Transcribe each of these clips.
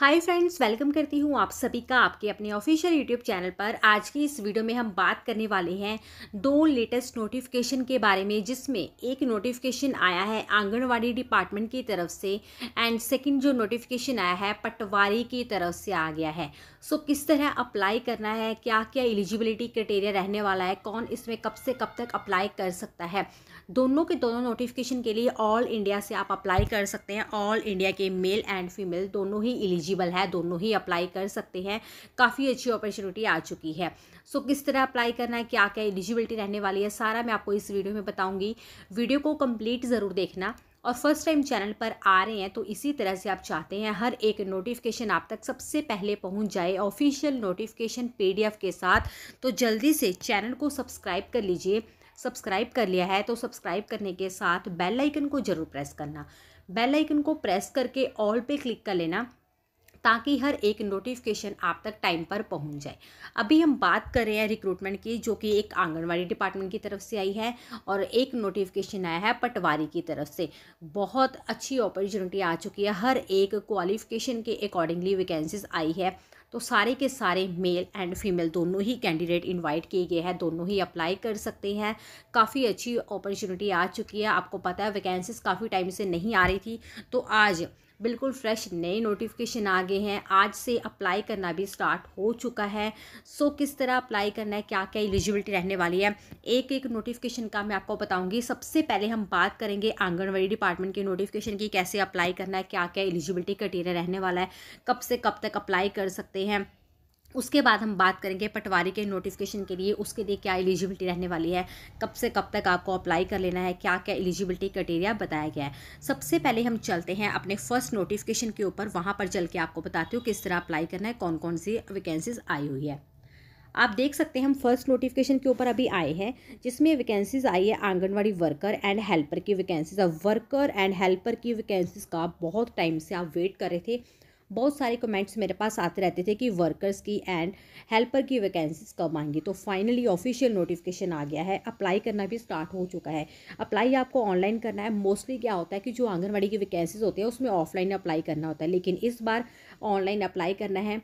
hi friends welcome करती हूँ आप सभी का आपके अपने ऑफिशियल यूट्यूब चैनल पर आज की इस वीडियो में हम बात करने वाले हैं दो लेटेस्ट नोटिफिकेशन के बारे में जिसमें एक नोटिफिकेशन आया है आंगनवाड़ी डिपार्टमेंट की तरफ से एंड सेकंड जो नोटिफिकेशन आया है पटवारी की तरफ से आ गया है सो so, किस तरह अप्लाई करना है क्या क्या एलिजिबिलिटी क्राइटेरिया रहने वाला है कौन इसमें कब से कब तक अप्लाई कर सकता है दोनों के दोनों नोटिफिकेशन के लिए ऑल इंडिया से आप अप्लाई कर सकते हैं ऑल इंडिया के मेल एंड फीमेल दोनों ही एलिजिबल एलिजिबल है दोनों ही अप्लाई कर सकते हैं काफ़ी अच्छी अपॉर्चुनिटी आ चुकी है सो किस तरह अप्लाई करना है क्या क्या एलिजिबिलिटी रहने वाली है सारा मैं आपको इस वीडियो में बताऊँगी वीडियो को कम्प्लीट ज़रूर देखना और फर्स्ट टाइम चैनल पर आ रहे हैं तो इसी तरह से आप चाहते हैं हर एक नोटिफिकेशन आप तक सबसे पहले पहुंच जाए ऑफिशियल नोटिफिकेशन पीडीएफ के साथ तो जल्दी से चैनल को सब्सक्राइब कर लीजिए सब्सक्राइब कर लिया है तो सब्सक्राइब करने के साथ बेल आइकन को ज़रूर प्रेस करना बेल आइकन को प्रेस करके ऑल पे क्लिक कर लेना ताकि हर एक नोटिफिकेशन आप तक टाइम पर पहुंच जाए अभी हम बात कर रहे हैं रिक्रूटमेंट की जो कि एक आंगनवाड़ी डिपार्टमेंट की तरफ से आई है और एक नोटिफिकेशन आया है पटवारी की तरफ से बहुत अच्छी अपॉर्चुनिटी आ चुकी है हर एक क्वालिफिकेशन के अकॉर्डिंगली वैकेंसीज आई है तो सारे के सारे मेल एंड फीमेल दोनों ही कैंडिडेट इनवाइट किए गए हैं दोनों ही अप्लाई कर सकते हैं काफ़ी अच्छी अपॉर्चुनिटी आ चुकी है आपको पता है वैकेंसीज काफ़ी टाइम से नहीं आ रही थी तो आज बिल्कुल फ्रेश नए नोटिफिकेशन आ गए हैं आज से अप्लाई करना भी स्टार्ट हो चुका है सो so, किस तरह अप्लाई करना है क्या क्या एलिजिबिलिटी रहने वाली है एक एक नोटिफिकेशन का मैं आपको बताऊंगी सबसे पहले हम बात करेंगे आंगनवाड़ी डिपार्टमेंट की नोटिफिकेशन की कैसे अप्लाई करना है क्या क्या एलिजिबिलिटी क्राइटेरिया रहने वाला है कब से कब तक अप्लाई कर सकते हैं उसके बाद हम बात करेंगे पटवारी के नोटिफिकेशन के लिए उसके लिए क्या एलिजिबिलिटी रहने वाली है कब से कब तक आपको अप्लाई कर लेना है क्या क्या एलिजिबिलिटी क्राइटेरिया बताया गया है सबसे पहले हम चलते हैं अपने फर्स्ट नोटिफिकेशन के ऊपर वहाँ पर चल के आपको बताती हूँ किस तरह अप्लाई करना है कौन कौन सी वैकेंसीज आई हुई है आप देख सकते हैं हम फर्स्ट नोटिफिकेशन के ऊपर अभी आए हैं जिसमें वैकेंसीज आई है आंगनवाड़ी वर्कर एंड हेल्पर की वैकेंसीज अब वर्कर एंड हेल्पर की वैकेंसीज का बहुत टाइम से आप वेट कर रहे थे बहुत सारे कमेंट्स मेरे पास आते रहते थे कि वर्कर्स की एंड हेल्पर की वैकेंसीज कब आएंगी तो फाइनली ऑफिशियल नोटिफिकेशन आ गया है अप्लाई करना भी स्टार्ट हो चुका है अप्लाई आपको ऑनलाइन करना है मोस्टली क्या होता है कि जो आंगनबाड़ी की वैकेंसीज होती है उसमें ऑफलाइन अप्लाई करना होता है लेकिन इस बार ऑनलाइन अप्लाई करना है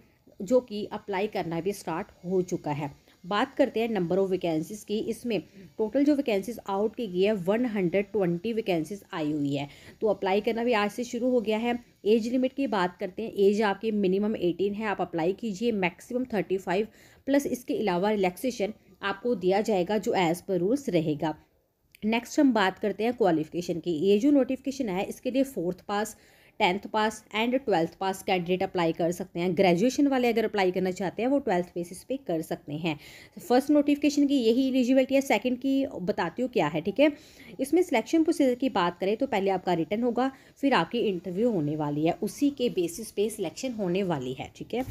जो कि अप्लाई करना भी स्टार्ट हो चुका है बात करते हैं नंबर ऑफ़ वैकेंसीज़ की इसमें टोटल जो वैकेंसीज़ आउट की गई है वन हंड्रेड ट्वेंटी वैकेंसीज़ आई हुई है तो अप्लाई करना भी आज से शुरू हो गया है एज लिमिट की बात करते हैं एज आपकी मिनिमम एटीन है आप अप्लाई कीजिए मैक्सिमम थर्टी फाइव प्लस इसके अलावा रिलैक्सेशन आपको दिया जाएगा जो एज़ पर रूल्स रहेगा नेक्स्ट हम बात करते हैं क्वालिफिकेशन की ये जो नोटिफिकेशन है इसके लिए fourth pass tenth pass and twelfth pass candidate apply कर सकते हैं ग्रेजुएशन वाले अगर अप्लाई करना चाहते हैं वो ट्वेल्थ बेसिस पे कर सकते हैं फर्स्ट नोटिफिकेशन की यही एलिजिबिलिटी है सेकंड की बताती हूँ क्या है ठीक है इसमें सिलेक्शन प्रोसीजर की बात करें तो पहले आपका रिटर्न होगा फिर आपकी इंटरव्यू होने वाली है उसी के बेसिस पे सिलेक्शन होने वाली है ठीक है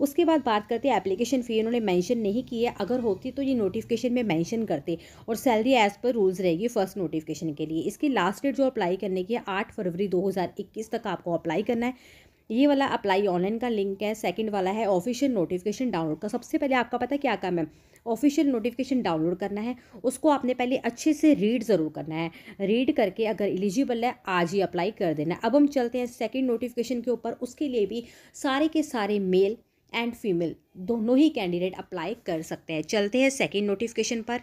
उसके बाद बात करते हैं एप्लीकेशन फ़ी इन्होंने मैंशन नहीं की है अगर होती तो ये नोटिफिकेशन में मैंशन करते और सैलरी एज़ पर रूल्स रहेगी फर्स्ट नोटिफिकेशन के लिए इसकी लास्ट डेट जो अप्लाई करने की है आठ फरवरी दो तक आपको अप्लाई करना है ये वाला अप्लाई ऑनलाइन का लिंक है सेकंड वाला है ऑफिशियल नोटिफिकेशन डाउनलोड का सबसे पहले आपका पता है क्या काम है ऑफिशियल नोटिफिकेशन डाउनलोड करना है उसको आपने पहले अच्छे से रीड ज़रूर करना है रीड करके अगर एलिजिबल है आज ही अप्लाई कर देना अब हम चलते हैं सेकंड नोटिफिकेशन के ऊपर उसके लिए भी सारे के सारे मेल एंड फीमेल दोनों ही कैंडिडेट अप्लाई कर सकते हैं चलते हैं सेकेंड नोटिफिकेशन पर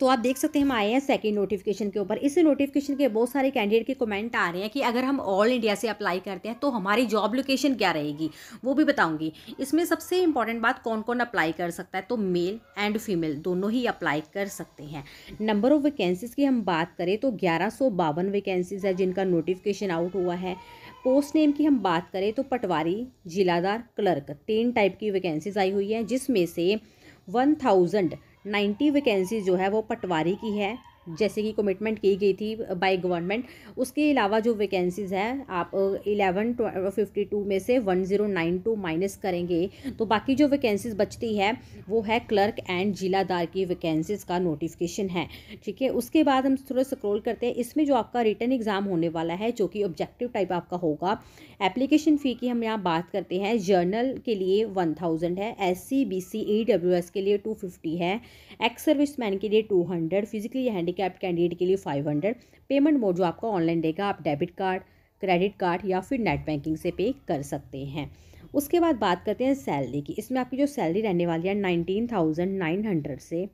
तो आप देख सकते हैं हम आए हैं सेकेंड नोटिफिकेशन के ऊपर इस नोटिफिकेशन के बहुत सारे कैंडिडेट के कमेंट आ रहे हैं कि अगर हम ऑल इंडिया से अप्लाई करते हैं तो हमारी जॉब लोकेशन क्या रहेगी वो भी बताऊंगी इसमें सबसे इंपॉर्टेंट बात कौन कौन अप्लाई कर सकता है तो मेल एंड फीमेल दोनों ही अप्लाई कर सकते हैं नंबर ऑफ़ वैकेंसीज़ की हम बात करें तो ग्यारह वैकेंसीज़ है जिनका नोटिफिकेशन आउट हुआ है पोस्ट नेम की हम बात करें तो पटवारी जिलादार क्लर्क तीन टाइप की वैकेंसीज आई हुई हैं जिसमें से वन थाउजेंड नाइन्टी वैकेंसी जो है वो पटवारी की है जैसे कि कमिटमेंट की गई थी बाय गवर्नमेंट उसके अलावा जो वैकेंसीज़ हैं आप इलेवन फिफ्टी टू में से one zero nine two minus करेंगे तो बाकी जो वैकेंसीज़ बचती है वो है क्लर्क एंड जिलादार की वैकेंसीज़ का नोटिफिकेशन है ठीक है उसके बाद हम थोड़ा स्क्रोल करते हैं इसमें जो आपका रिटर्न एग्ज़ाम होने वाला है जो कि ऑब्जेक्टिव टाइप आपका होगा एप्लीकेशन फ़ी की हम यहाँ बात करते हैं जर्नल के लिए वन थाउजेंड है S C B C E W S के लिए टू फिफ्टी है एक्स सर्विस मैन के लिए two hundred physically handicapped candidate के लिए फाइव हंड्रेड पेमेंट मोड जो आपका ऑनलाइन देगा आप डेबिट कार्ड क्रेडिट कार्ड या फिर नेट बैंकिंग से पे कर सकते हैं उसके बाद बात करते हैं सैलरी की इसमें आपकी जो सैलरी रहने वाली है नाइनटीन थाउजेंड नाइन हंड्रेड से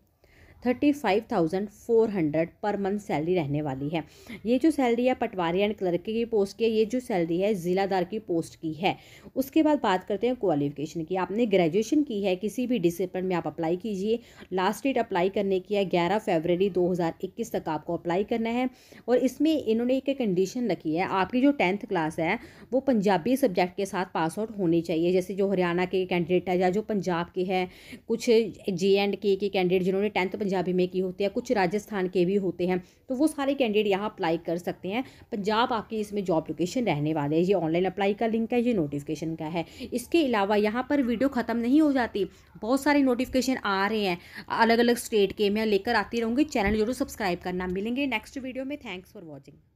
thirty five thousand four hundred per month salary रहने वाली है ये जो सैलरी है पटवारी एंड क्लर्क की पोस्ट की है ये जो सैलरी है ज़िलादार की पोस्ट की है उसके बाद बात करते हैं क्वालिफिकेशन की आपने ग्रेजुएशन की है किसी भी डिसिप्लिन में आप अप्लाई कीजिए लास्ट डेट अप्लाई करने की है ग्यारह फेबररी दो हज़ार इक्कीस तक आपको अप्लाई करना है और इसमें इन्होंने एक कंडीशन रखी है आपकी जो टेंथ क्लास है वो पंजाबी सब्जेक्ट के साथ पास आउट होनी चाहिए जैसे जो हरियाणा के कैंडिडेट है या जो पंजाब के हैं कुछ जे एंड के कैंडिडेट जिन्होंने टेंथ पंजाबी में की होती है कुछ राजस्थान के भी होते हैं तो वो सारे कैंडिडेट यहाँ अप्लाई कर सकते हैं पंजाब आपके इसमें जॉब लोकेशन रहने वाले हैं ये ऑनलाइन अप्लाई का लिंक है ये नोटिफिकेशन का है इसके अलावा यहाँ पर वीडियो ख़त्म नहीं हो जाती बहुत सारे नोटिफिकेशन आ रहे हैं अलग अलग स्टेट के मैं लेकर आती रहूँगी चैनल जरूर सब्सक्राइब करना मिलेंगे नेक्स्ट वीडियो में थैंक्स फॉर वॉचिंग